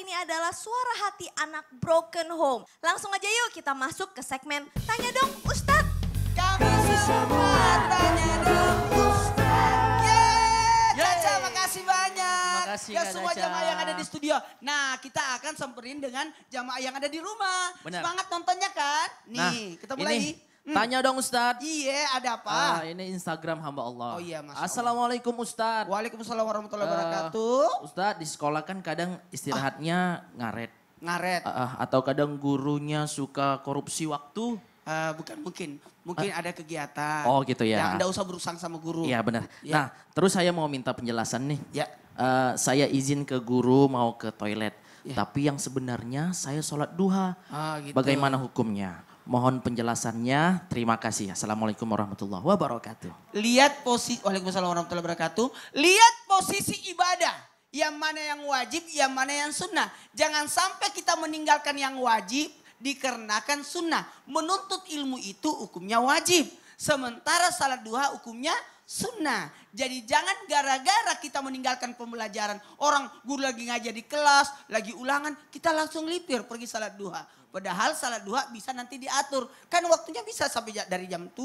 ini adalah suara hati anak broken home. Langsung aja yuk kita masuk ke segmen Tanya Dong Ustad. Kami semua tanya dong Ustad. Yeay, Yeay. Caca makasih banyak. Makasih ya semua jamaah yang ada di studio. Nah kita akan semperin dengan jamaah yang ada di rumah. Bener. Semangat nontonnya kan? Nah, Nih nah, kita mulai. Ini Hmm. Tanya dong Ustadz. Iya, ada apa? Uh, ini Instagram hamba Allah. Oh iya, Mas. Assalamualaikum Ustadz. Waalaikumsalam warahmatullahi uh, wabarakatuh. Ustadz, di sekolah kan kadang istirahatnya uh. ngaret. Ngaret. uh, atau kadang gurunya suka korupsi waktu. Uh, bukan mungkin, mungkin uh, ada kegiatan. Oh gitu ya. Yang enggak usah berusang sama guru. Iya benar. Ya. Nah, terus saya mau minta penjelasan nih. Ya. Uh, saya izin ke guru mau ke toilet. Ya. Tapi yang sebenarnya saya sholat duha. Ah, gitu. Bagaimana hukumnya? Mohon penjelasannya. Terima kasih. Assalamualaikum warahmatullahi wabarakatuh. Lihat posisi, Waalaikumsalam warahmatullahi wabarakatuh. Lihat posisi ibadah. Yang mana yang wajib, yang mana yang sunnah. Jangan sampai kita meninggalkan yang wajib dikarenakan sunnah. Menuntut ilmu itu hukumnya wajib. Sementara salat duha hukumnya sunnah. Jadi jangan gara-gara kita meninggalkan pembelajaran. Orang guru lagi ngajar di kelas, lagi ulangan, kita langsung lipir pergi salat duha. Padahal salat duha bisa nanti diatur. Kan waktunya bisa sampai dari jam 7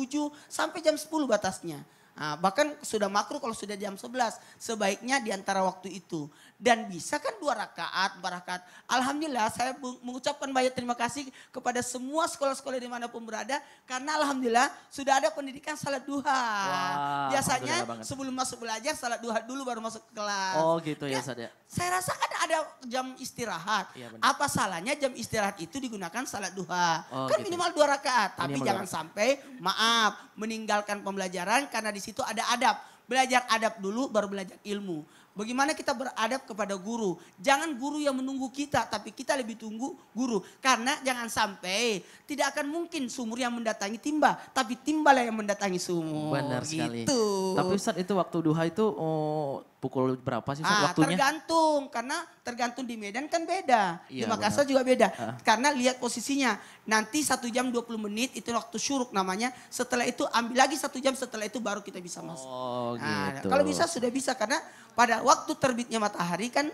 sampai jam 10 batasnya. Nah, bahkan sudah makruh kalau sudah jam 11. Sebaiknya di antara waktu itu. Dan bisa kan dua rakaat, barakat. Alhamdulillah saya mengucapkan banyak terima kasih kepada semua sekolah-sekolah dimanapun berada. Karena Alhamdulillah sudah ada pendidikan salat duha. Wow, Biasanya sebelum masuk belajar salat duha dulu baru masuk kelas. Oh gitu ya, ya, ya Saya rasa kan ada jam istirahat. Ya, Apa salahnya jam istirahat itu digunakan salat duha. Oh, kan gitu. minimal dua rakaat. Tapi minimal jangan sampai maaf meninggalkan pembelajaran karena di situ ada adab. Belajar adab dulu baru belajar ilmu. Bagaimana kita beradab kepada guru? Jangan guru yang menunggu kita, tapi kita lebih tunggu guru. Karena jangan sampai tidak akan mungkin sumur yang mendatangi timba, tapi timbalah yang mendatangi sumur. Benar sekali. Gitu. Tapi Ustaz itu waktu duha itu oh, pukul berapa sih ah, waktunya? Tergantung, karena tergantung di Medan kan beda. Ya, di iya, Makassar benar. juga beda. Ah. Karena lihat posisinya. Nanti satu jam 20 menit itu waktu syuruk namanya. Setelah itu ambil lagi satu jam setelah itu baru kita bisa masuk. Oh, nah, gitu. Kalau bisa sudah bisa karena pada waktu terbitnya matahari kan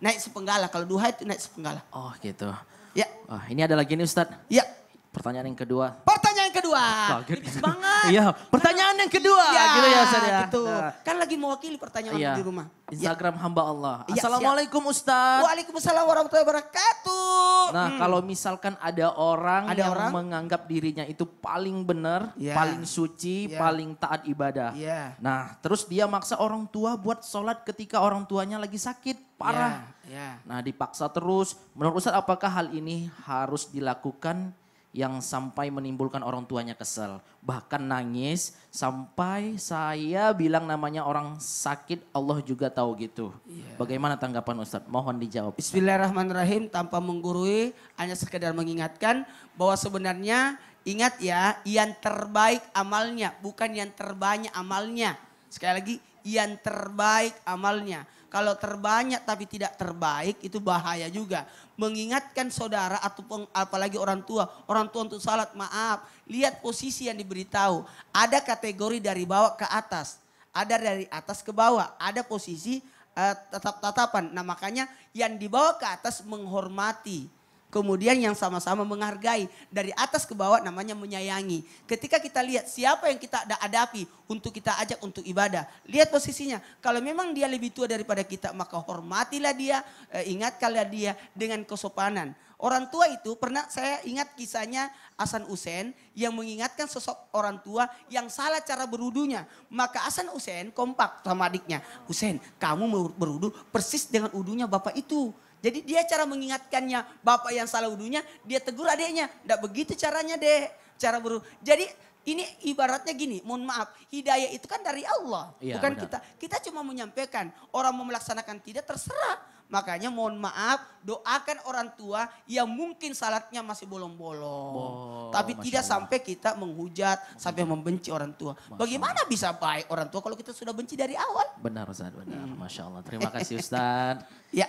naik sepenggala. Kalau duha itu naik sepenggala. Oh gitu. Ya. Oh, ini ada lagi nih Ustadz. Ya. Pertanyaan yang kedua. Pa kedua. Kaget. Tipis banget. Iya, pertanyaan yang kedua. Iya, gitu ya, Ustaz ya. Gitu. Nah. Kan lagi mewakili pertanyaan iya. di rumah. Instagram ya. hamba Allah. Ya, Assalamualaikum Ustaz. Waalaikumsalam warahmatullahi wabarakatuh. Nah, hmm. kalau misalkan ada orang ada yang orang? menganggap dirinya itu paling benar, yeah. paling suci, yeah. paling taat ibadah. Yeah. Nah, terus dia maksa orang tua buat sholat ketika orang tuanya lagi sakit iya, parah. Yeah. Yeah. Nah, dipaksa terus. Menurut Ustaz apakah hal ini harus dilakukan yang sampai menimbulkan orang tuanya kesel, bahkan nangis sampai saya bilang namanya orang sakit, Allah juga tahu gitu. Yeah. Bagaimana tanggapan Ustadz? Mohon dijawab. Bismillahirrahmanirrahim tanpa menggurui, hanya sekedar mengingatkan bahwa sebenarnya ingat ya, yang terbaik amalnya, bukan yang terbanyak amalnya. Sekali lagi, yang terbaik amalnya. Kalau terbanyak tapi tidak terbaik itu bahaya juga. Mengingatkan saudara atau apalagi orang tua. Orang tua untuk salat maaf. Lihat posisi yang diberitahu. Ada kategori dari bawah ke atas. Ada dari atas ke bawah. Ada posisi uh, tatap-tatapan. Nah makanya yang dibawa ke atas menghormati Kemudian yang sama-sama menghargai dari atas ke bawah namanya menyayangi. Ketika kita lihat siapa yang kita ada hadapi untuk kita ajak untuk ibadah. Lihat posisinya. Kalau memang dia lebih tua daripada kita maka hormatilah dia, eh, ingatkanlah dia dengan kesopanan. Orang tua itu pernah saya ingat kisahnya Hasan Usen yang mengingatkan sosok orang tua yang salah cara berudunya. Maka Hasan Usen kompak sama adiknya. Usen kamu berudu persis dengan udunya bapak itu. Jadi dia cara mengingatkannya, bapak yang salah wudhunya, dia tegur adiknya. Tidak begitu caranya deh, cara buru. Jadi ini ibaratnya gini, mohon maaf, hidayah itu kan dari Allah, ya, bukan benar. kita. Kita cuma menyampaikan, orang mau melaksanakan tidak terserah. Makanya mohon maaf, doakan orang tua yang mungkin salatnya masih bolong-bolong. Oh, tapi Masya tidak Allah. sampai kita menghujat, sampai membenci orang tua. Masya Bagaimana bisa baik orang tua kalau kita sudah benci dari awal? Benar Ustaz, benar. Hmm. Masya Allah. Terima kasih Ustaz. ya.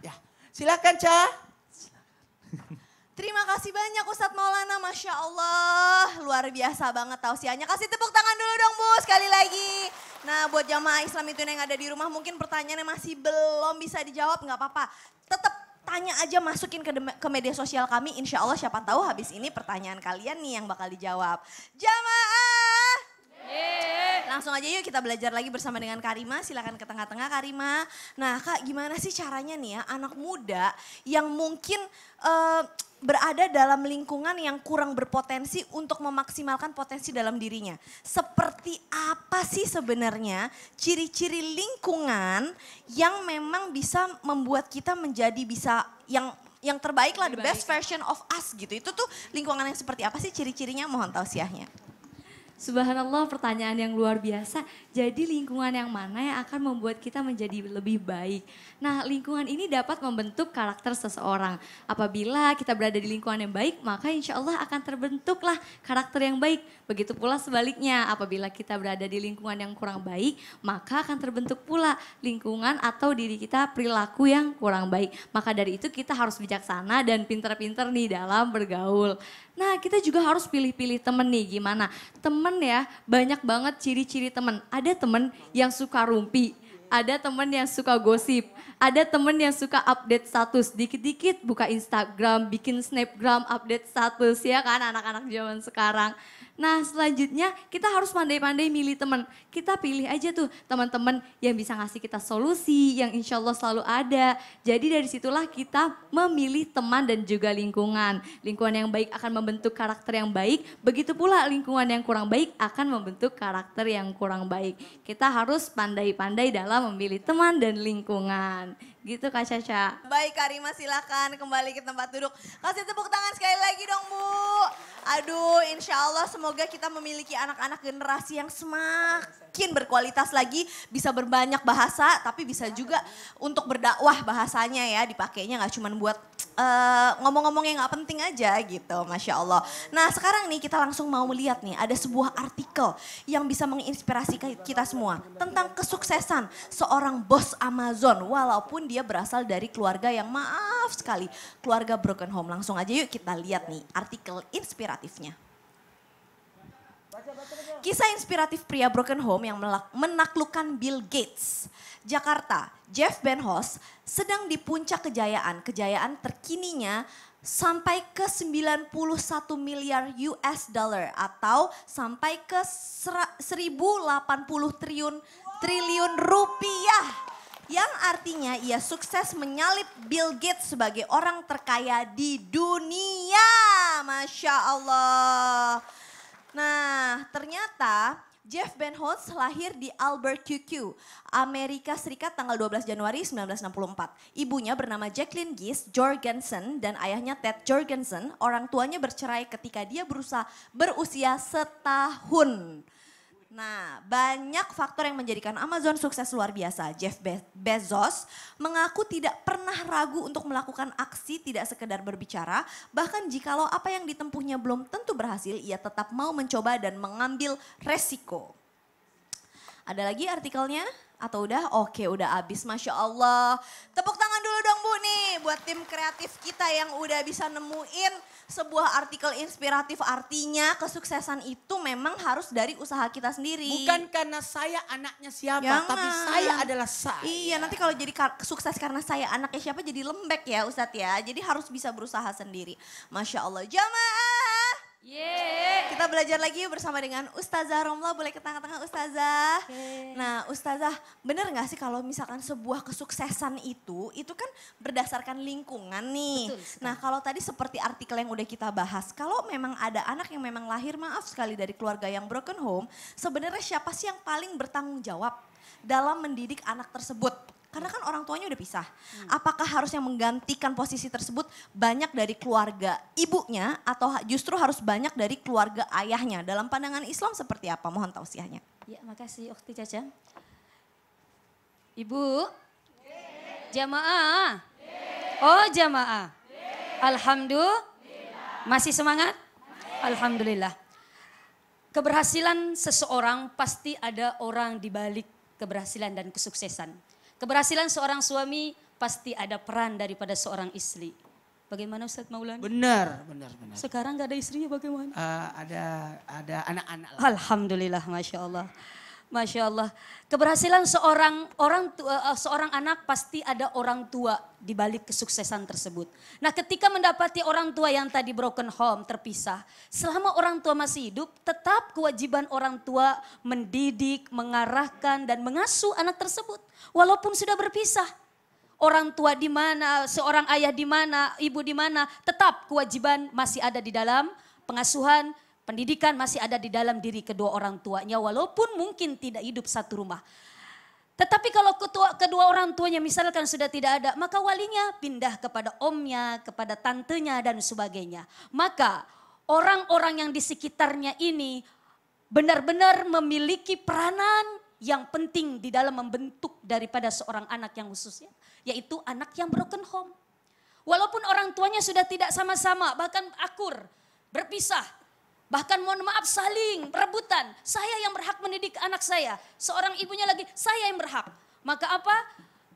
ya. Silakan, Cah. Terima kasih banyak Ustadz Maulana, Masya Allah. Luar biasa banget tausiahnya. Kasih tepuk tangan dulu dong Bu, sekali lagi. Nah buat jamaah Islam itu yang ada di rumah mungkin pertanyaannya masih belum bisa dijawab, nggak apa-apa. Tetap tanya aja masukin ke, ke media sosial kami, insya Allah siapa tahu habis ini pertanyaan kalian nih yang bakal dijawab. Jamaah! Langsung aja yuk kita belajar lagi bersama dengan Karima. Silakan ke tengah-tengah Karima. Nah kak gimana sih caranya nih ya anak muda yang mungkin uh, berada dalam lingkungan yang kurang berpotensi untuk memaksimalkan potensi dalam dirinya. Seperti apa sih sebenarnya ciri-ciri lingkungan yang memang bisa membuat kita menjadi bisa yang yang terbaik lah, the best version of us gitu. Itu tuh lingkungan yang seperti apa sih ciri-cirinya mohon tausiahnya. Subhanallah pertanyaan yang luar biasa. Jadi lingkungan yang mana yang akan membuat kita menjadi lebih baik? Nah lingkungan ini dapat membentuk karakter seseorang. Apabila kita berada di lingkungan yang baik maka insya Allah akan terbentuklah karakter yang baik. Begitu pula sebaliknya apabila kita berada di lingkungan yang kurang baik maka akan terbentuk pula lingkungan atau diri kita perilaku yang kurang baik. Maka dari itu kita harus bijaksana dan pinter-pinter nih dalam bergaul. Nah kita juga harus pilih-pilih temen nih gimana. Temen ya banyak banget ciri-ciri temen. Ada temen yang suka rumpi, ada temen yang suka gosip, ada temen yang suka update status dikit-dikit buka Instagram, bikin snapgram, update status ya kan anak-anak zaman sekarang. Nah selanjutnya kita harus pandai-pandai milih teman. Kita pilih aja tuh teman-teman yang bisa ngasih kita solusi, yang insya Allah selalu ada. Jadi dari situlah kita memilih teman dan juga lingkungan. Lingkungan yang baik akan membentuk karakter yang baik, begitu pula lingkungan yang kurang baik akan membentuk karakter yang kurang baik. Kita harus pandai-pandai dalam memilih teman dan lingkungan. Gitu Kak Caca. Baik Karima silakan kembali ke tempat duduk. Kasih tepuk tangan sekali lagi dong Bu. Aduh insya Allah semoga kita memiliki anak-anak generasi yang semakin berkualitas lagi. Bisa berbanyak bahasa tapi bisa juga untuk berdakwah bahasanya ya. Dipakainya gak cuma buat ngomong eh, ngomong-ngomong yang gak penting aja gitu Masya Allah. Nah sekarang nih kita langsung mau melihat nih ada sebuah artikel yang bisa menginspirasi kita semua. Tentang kesuksesan seorang bos Amazon walaupun dia berasal dari keluarga yang maaf sekali, keluarga broken home. Langsung aja yuk kita lihat nih artikel inspiratifnya. Kisah inspiratif pria broken home yang menaklukkan Bill Gates. Jakarta, Jeff Benhos sedang di puncak kejayaan. Kejayaan terkininya sampai ke 91 miliar US dollar atau sampai ke 1080 triliun triliun rupiah yang artinya ia sukses menyalip Bill Gates sebagai orang terkaya di dunia. Masya Allah. Nah, ternyata Jeff Benholtz lahir di Albert QQ, Amerika Serikat tanggal 12 Januari 1964. Ibunya bernama Jacqueline Gis Jorgensen dan ayahnya Ted Jorgensen. Orang tuanya bercerai ketika dia berusaha berusia setahun. Nah, banyak faktor yang menjadikan Amazon sukses luar biasa. Jeff Be Bezos mengaku tidak pernah ragu untuk melakukan aksi tidak sekedar berbicara, bahkan jikalau apa yang ditempuhnya belum tentu berhasil, ia tetap mau mencoba dan mengambil resiko. Ada lagi artikelnya? Atau udah? Oke, udah abis Masya Allah. Tepuk tangan dulu dong Bu nih buat tim kreatif kita yang udah bisa nemuin sebuah artikel inspiratif. Artinya kesuksesan itu memang harus dari usaha kita sendiri. Bukan karena saya anaknya siapa, tapi saya adalah saya. Iya, nanti kalau jadi kar sukses karena saya anaknya siapa jadi lembek ya Ustadz ya. Jadi harus bisa berusaha sendiri. Masya Allah. Jamaah Yeah. Kita belajar lagi bersama dengan Ustazah Romla. Boleh ke tengah-tengah Ustazah. Okay. Nah Ustazah, bener gak sih kalau misalkan sebuah kesuksesan itu, itu kan berdasarkan lingkungan nih. Betul, nah kalau tadi seperti artikel yang udah kita bahas, kalau memang ada anak yang memang lahir maaf sekali dari keluarga yang broken home, sebenarnya siapa sih yang paling bertanggung jawab dalam mendidik anak tersebut? Karena kan orang tuanya udah pisah. Hmm. Apakah harus yang menggantikan posisi tersebut banyak dari keluarga ibunya atau justru harus banyak dari keluarga ayahnya? Dalam pandangan Islam seperti apa? Mohon tausiahnya. Ya, makasih Ukti Caca. Ibu, jamaah. Oh, jamaah. Alhamdulillah. Masih semangat? Alhamdulillah. Keberhasilan seseorang pasti ada orang di balik keberhasilan dan kesuksesan. Keberhasilan seorang suami pasti ada peran daripada seorang istri. Bagaimana Ustaz Maulana? Benar, benar, benar. Sekarang nggak ada istrinya bagaimana? Uh, ada ada anak-anak. Alhamdulillah, Masya Allah. Masya Allah. Keberhasilan seorang orang tua, eh, eh, seorang anak pasti ada orang tua di balik kesuksesan tersebut. Nah, ketika mendapati orang tua yang tadi broken home, terpisah, selama orang tua masih hidup, tetap kewajiban orang tua mendidik, mengarahkan dan mengasuh anak tersebut walaupun sudah berpisah. Orang tua di mana, seorang ayah di mana, ibu di mana, tetap kewajiban masih ada di dalam pengasuhan, Pendidikan masih ada di dalam diri kedua orang tuanya walaupun mungkin tidak hidup satu rumah. Tetapi kalau ketua, kedua orang tuanya misalkan sudah tidak ada, maka walinya pindah kepada omnya, kepada tantenya dan sebagainya. Maka orang-orang yang di sekitarnya ini benar-benar memiliki peranan yang penting di dalam membentuk daripada seorang anak yang khususnya, yaitu anak yang broken home. Walaupun orang tuanya sudah tidak sama-sama, bahkan akur, berpisah, Bahkan mohon maaf saling perebutan. Saya yang berhak mendidik anak saya. Seorang ibunya lagi, saya yang berhak. Maka apa?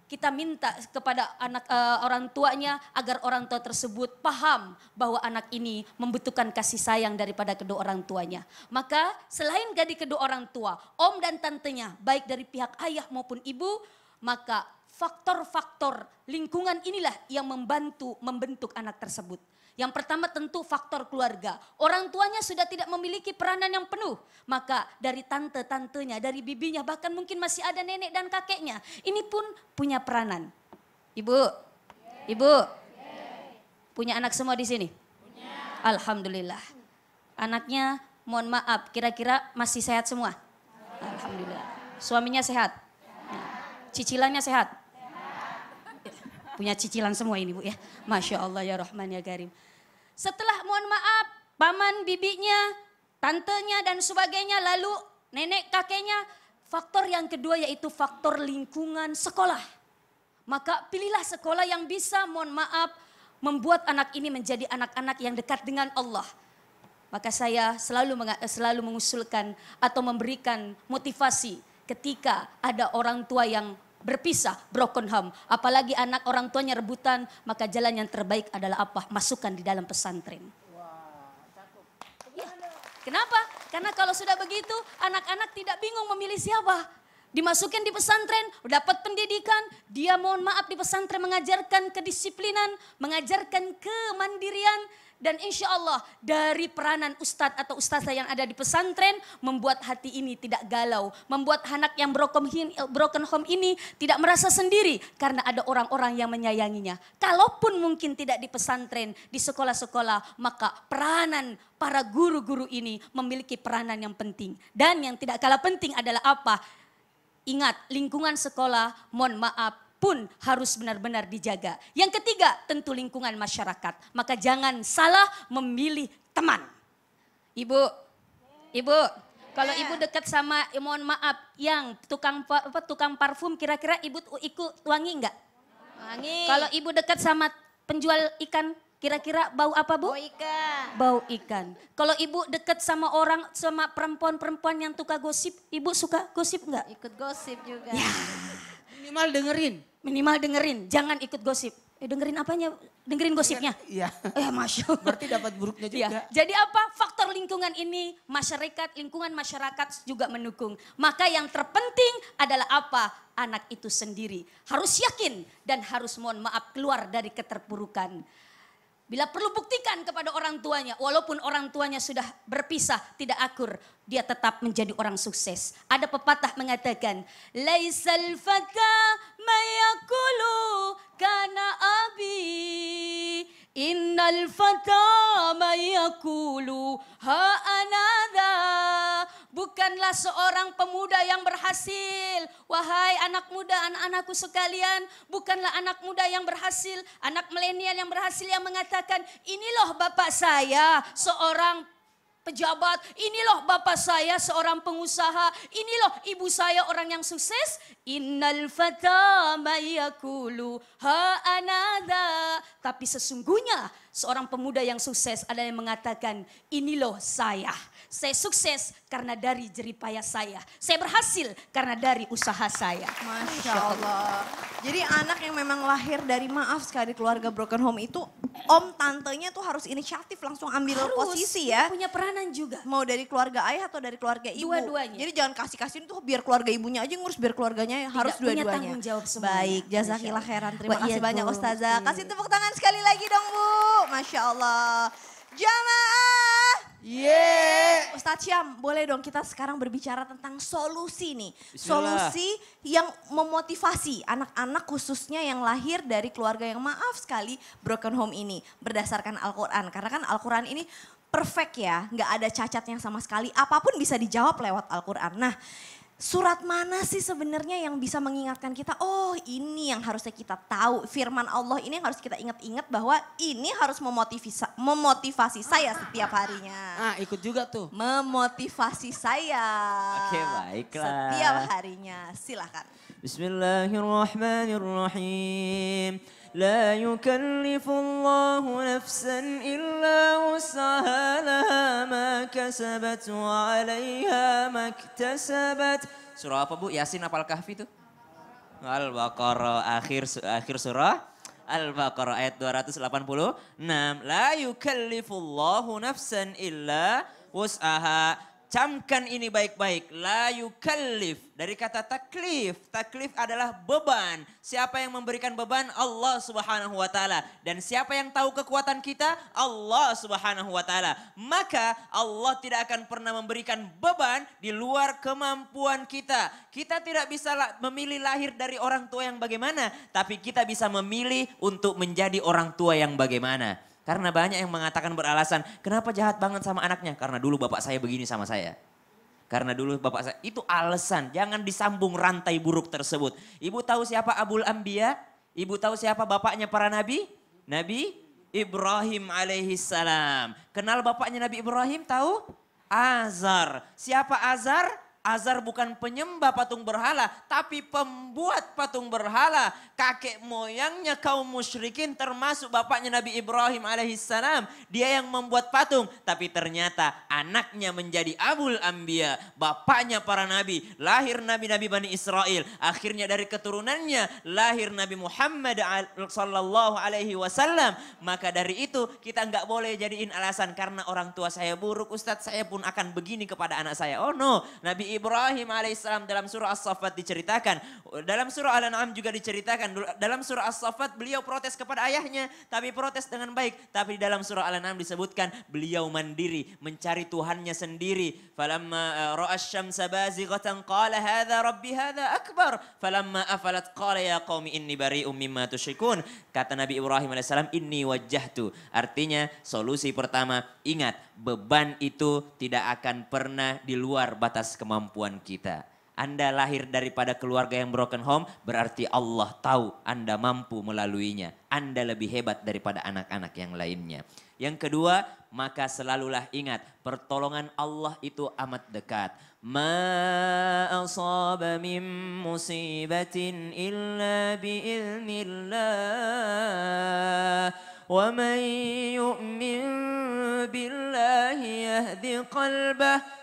Kita minta kepada anak uh, orang tuanya agar orang tua tersebut paham bahwa anak ini membutuhkan kasih sayang daripada kedua orang tuanya. Maka selain dari kedua orang tua, om dan tantenya, baik dari pihak ayah maupun ibu, maka faktor-faktor lingkungan inilah yang membantu membentuk anak tersebut. Yang pertama tentu faktor keluarga. Orang tuanya sudah tidak memiliki peranan yang penuh. Maka dari tante-tantenya, dari bibinya, bahkan mungkin masih ada nenek dan kakeknya. Ini pun punya peranan. Ibu, ibu, punya anak semua di sini? Punya. Alhamdulillah. Anaknya mohon maaf, kira-kira masih sehat semua? Alhamdulillah. Suaminya sehat? Cicilannya sehat? Punya cicilan semua ini Bu ya. Masya Allah ya Rahman ya Karim. Setelah mohon maaf, paman, bibinya, tantenya dan sebagainya, lalu nenek kakeknya. Faktor yang kedua yaitu faktor lingkungan sekolah. Maka pilihlah sekolah yang bisa mohon maaf membuat anak ini menjadi anak-anak yang dekat dengan Allah. Maka saya selalu selalu mengusulkan atau memberikan motivasi ketika ada orang tua yang berpisah, broken home. Apalagi anak orang tuanya rebutan, maka jalan yang terbaik adalah apa? Masukkan di dalam pesantren. ya. Kenapa? Karena kalau sudah begitu, anak-anak tidak bingung memilih siapa dimasukkan di pesantren, dapat pendidikan, dia mohon maaf di pesantren mengajarkan kedisiplinan, mengajarkan kemandirian, dan insya Allah dari peranan ustadz atau ustazah yang ada di pesantren membuat hati ini tidak galau. Membuat anak yang eh, broken home ini tidak merasa sendiri karena ada orang-orang yang menyayanginya. Kalaupun mungkin tidak di pesantren, di sekolah-sekolah maka peranan para guru-guru ini memiliki peranan yang penting. Dan yang tidak kalah penting adalah apa? Ingat lingkungan sekolah mohon maaf pun harus benar-benar dijaga. Yang ketiga, tentu lingkungan masyarakat. Maka jangan salah memilih teman. Ibu, ibu, kalau ya. ibu dekat sama, eh, mohon maaf, yang tukang apa, tukang parfum, kira-kira ibu ikut wangi enggak? Wangi. Kalau ibu dekat sama penjual ikan, kira-kira bau apa bu? Bau ikan. Bau ikan. Kalau ibu dekat sama orang, sama perempuan-perempuan yang tukang gosip, ibu suka gosip enggak? Ikut gosip juga. Ya. Minimal dengerin. Minimal dengerin, jangan ikut gosip. Eh, dengerin apanya? Dengerin iya, gosipnya? Iya. Eh, Masya Berarti dapat buruknya iya. juga. Ya. Jadi apa? Faktor lingkungan ini, masyarakat, lingkungan masyarakat juga mendukung. Maka yang terpenting adalah apa? Anak itu sendiri. Harus yakin dan harus mohon maaf keluar dari keterpurukan. Bila perlu buktikan kepada orang tuanya, walaupun orang tuanya sudah berpisah, tidak akur, dia tetap menjadi orang sukses. Ada pepatah mengatakan, "Laisal fata mayakulu kana abi innal fata mayakulu ha anada bukanlah seorang pemuda yang berhasil wahai anak muda anak-anakku sekalian bukanlah anak muda yang berhasil anak milenial yang berhasil yang mengatakan inilah bapak saya seorang pejabat, ini loh bapa saya seorang pengusaha, ini loh ibu saya orang yang sukses. Innal fata mayakulu ha anada. Tapi sesungguhnya seorang pemuda yang sukses ada yang mengatakan, ini loh saya. Saya sukses karena dari jeripaya saya. Saya berhasil karena dari usaha saya. Masya Allah. Jadi anak yang memang lahir dari maaf sekali keluarga broken home itu om tantenya tuh harus inisiatif langsung ambil harus, posisi ya. Punya peranan juga. Mau dari keluarga ayah atau dari keluarga ibu. Dua-duanya. Jadi jangan kasih-kasihin tuh biar keluarga ibunya aja ngurus biar keluarganya Tidak harus dua-duanya. tanggung jawab semuanya. Baik, jazakillah khairan. Terima Wah, iya, kasih iya, banyak Ustazah. Kasih tepuk tangan sekali lagi dong Bu. Masya Allah. Jamaah. Yeah. Ustaz Syam, boleh dong kita sekarang berbicara tentang solusi nih. Bismillah. Solusi yang memotivasi anak-anak khususnya yang lahir dari keluarga yang maaf sekali broken home ini berdasarkan Al-Qur'an. Karena kan Al-Qur'an ini perfect ya, nggak ada cacatnya sama sekali. Apapun bisa dijawab lewat Al-Qur'an. Nah, surat mana sih sebenarnya yang bisa mengingatkan kita, oh ini yang harusnya kita tahu, firman Allah ini yang harus kita ingat-ingat bahwa ini harus memotivasi, memotivasi saya setiap harinya. Ah ikut juga tuh. Memotivasi saya. Oke baiklah. Setiap harinya, silahkan. Bismillahirrahmanirrahim. لا يكلف الله نفسا إلا وسعها لها ما كسبت وعليها ما اكتسبت Surah apa Bu? Yasin apal kahfi itu? Al-Baqarah akhir akhir surah Al-Baqarah ayat 286 la yukallifullahu nafsan illa wus'aha Camkan ini baik-baik. La yukallif. Dari kata taklif. Taklif adalah beban. Siapa yang memberikan beban? Allah subhanahu wa ta'ala. Dan siapa yang tahu kekuatan kita? Allah subhanahu wa ta'ala. Maka Allah tidak akan pernah memberikan beban di luar kemampuan kita. Kita tidak bisa memilih lahir dari orang tua yang bagaimana. Tapi kita bisa memilih untuk menjadi orang tua yang bagaimana. Karena banyak yang mengatakan beralasan, kenapa jahat banget sama anaknya? Karena dulu bapak saya begini sama saya. Karena dulu bapak saya, itu alasan. Jangan disambung rantai buruk tersebut. Ibu tahu siapa Abul Ambia? Ibu tahu siapa bapaknya para nabi? Nabi Ibrahim salam. Kenal bapaknya Nabi Ibrahim tahu? Azar. Siapa Azar? Azar bukan penyembah patung berhala, tapi pembuat patung berhala. Kakek moyangnya kaum musyrikin termasuk bapaknya Nabi Ibrahim alaihissalam. Dia yang membuat patung, tapi ternyata anaknya menjadi Abul Ambia, bapaknya para nabi. Lahir nabi-nabi Bani Israel, akhirnya dari keturunannya lahir Nabi Muhammad sallallahu alaihi wasallam. Maka dari itu kita nggak boleh jadiin alasan karena orang tua saya buruk, Ustadz saya pun akan begini kepada anak saya. Oh no, Nabi Ibrahim alaihissalam dalam surah As-Saffat diceritakan. Dalam surah Al-An'am juga diceritakan. Dalam surah As-Saffat beliau protes kepada ayahnya. Tapi protes dengan baik. Tapi dalam surah Al-An'am disebutkan beliau mandiri. Mencari Tuhannya sendiri. Falamma eh, ra'asyamsa bazighatan qala hadha rabbi hadha akbar. Falamma afalat qala ya qawmi inni bari'um mimma tushikun. Kata Nabi Ibrahim alaihissalam inni wajjahtu. Artinya solusi pertama ingat beban itu tidak akan pernah di luar batas kemampuan kemampuan kita. Anda lahir daripada keluarga yang broken home, berarti Allah tahu Anda mampu melaluinya. Anda lebih hebat daripada anak-anak yang lainnya. Yang kedua, maka selalulah ingat, pertolongan Allah itu amat dekat. Ma asaba min musibatin illa ومن يؤمن بالله يهdi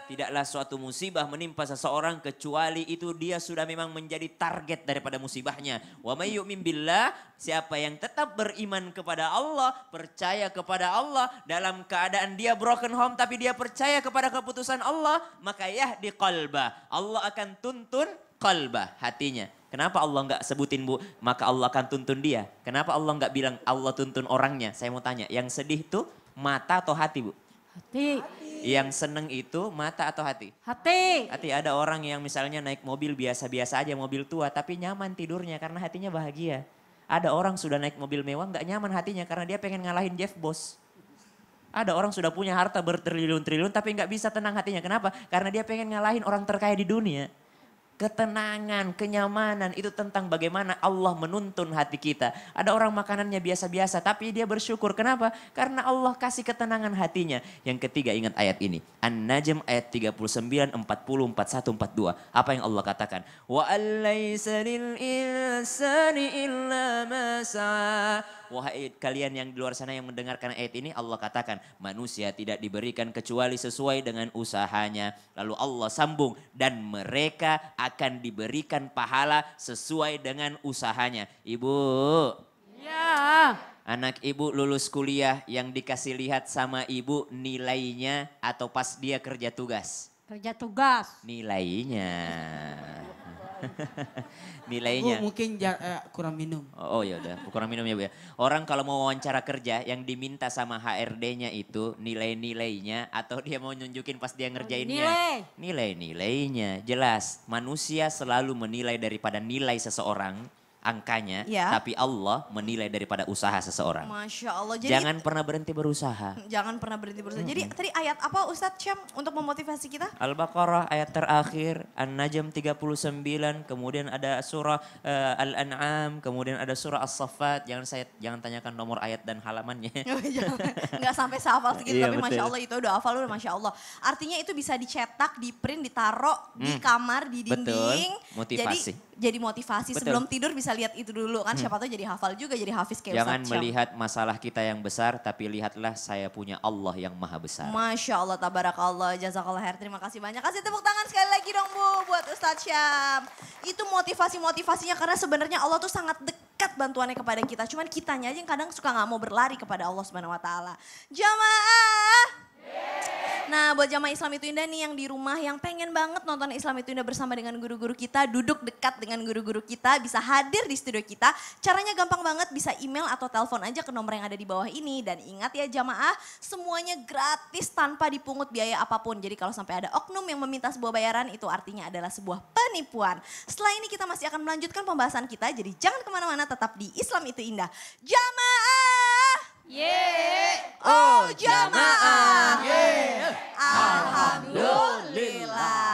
tidaklah suatu musibah menimpa seseorang kecuali itu dia sudah memang menjadi target daripada musibahnya wa may yu'min billah siapa yang tetap beriman kepada Allah percaya kepada Allah dalam keadaan dia broken home tapi dia percaya kepada keputusan Allah maka yahdi qalbah Allah akan tuntun qalbah hatinya Kenapa Allah nggak sebutin bu, maka Allah akan tuntun dia. Kenapa Allah nggak bilang Allah tuntun orangnya? Saya mau tanya, yang sedih itu mata atau hati bu? Hati. Yang seneng itu mata atau hati? Hati. Hati ada orang yang misalnya naik mobil biasa-biasa aja mobil tua tapi nyaman tidurnya karena hatinya bahagia. Ada orang sudah naik mobil mewah nggak nyaman hatinya karena dia pengen ngalahin Jeff Bos. Ada orang sudah punya harta bertriliun-triliun tapi nggak bisa tenang hatinya. Kenapa? Karena dia pengen ngalahin orang terkaya di dunia ketenangan, kenyamanan itu tentang bagaimana Allah menuntun hati kita. Ada orang makanannya biasa-biasa tapi dia bersyukur. Kenapa? Karena Allah kasih ketenangan hatinya. Yang ketiga ingat ayat ini. An-Najm ayat 39, 40, 41, 42. Apa yang Allah katakan? Wa allaysa lil insani illa ma Wahai kalian yang di luar sana yang mendengarkan ayat ini Allah katakan manusia tidak diberikan kecuali sesuai dengan usahanya. Lalu Allah sambung dan mereka akan diberikan pahala sesuai dengan usahanya. Ibu. Ya. Anak ibu lulus kuliah yang dikasih lihat sama ibu nilainya atau pas dia kerja tugas? Kerja tugas. Nilainya. Nilainya. Bu, mungkin ja, uh, kurang minum. Oh, oh ya udah, kurang minum ya Bu ya. Orang kalau mau wawancara kerja yang diminta sama HRD-nya itu nilai-nilainya atau dia mau nunjukin pas dia ngerjainnya. Nilai. Nilai-nilainya. Jelas, manusia selalu menilai daripada nilai seseorang angkanya, ya. tapi Allah menilai daripada usaha seseorang. Masya Allah. Jadi, jangan pernah berhenti berusaha. Hmm, jangan pernah berhenti berusaha. Jadi tadi ayat apa Ustadz Syam untuk memotivasi kita? Al-Baqarah ayat terakhir, An-Najm 39, kemudian ada surah uh, Al-An'am, kemudian ada surah As-Saffat. Jangan saya jangan tanyakan nomor ayat dan halamannya. Enggak oh iya, sampai sehafal segitu, iya, tapi betul. Masya Allah itu udah hafal udah Masya Allah. Artinya itu bisa dicetak, di print, ditaruh di hmm. kamar, di dinding. Betul, motivasi. Jadi, jadi motivasi Betul. sebelum tidur bisa lihat itu dulu kan hmm. siapa tahu jadi hafal juga jadi hafiz kayak Jangan Ustaz melihat masalah kita yang besar tapi lihatlah saya punya Allah yang maha besar. Masya Allah tabarakallah jazakallah khair terima kasih banyak kasih tepuk tangan sekali lagi dong Bu buat Ustaz Syam. Itu motivasi-motivasinya karena sebenarnya Allah tuh sangat dekat bantuannya kepada kita cuman kitanya aja yang kadang suka nggak mau berlari kepada Allah Subhanahu wa taala. Jamaah Nah buat jamaah Islam itu indah nih yang di rumah yang pengen banget nonton Islam itu indah bersama dengan guru-guru kita, duduk dekat dengan guru-guru kita, bisa hadir di studio kita. Caranya gampang banget bisa email atau telepon aja ke nomor yang ada di bawah ini. Dan ingat ya jamaah semuanya gratis tanpa dipungut biaya apapun. Jadi kalau sampai ada oknum yang meminta sebuah bayaran itu artinya adalah sebuah penipuan. Setelah ini kita masih akan melanjutkan pembahasan kita jadi jangan kemana-mana tetap di Islam itu indah. Jamaah! YO oh, Jamaah. Yeah. Alhamdulillah.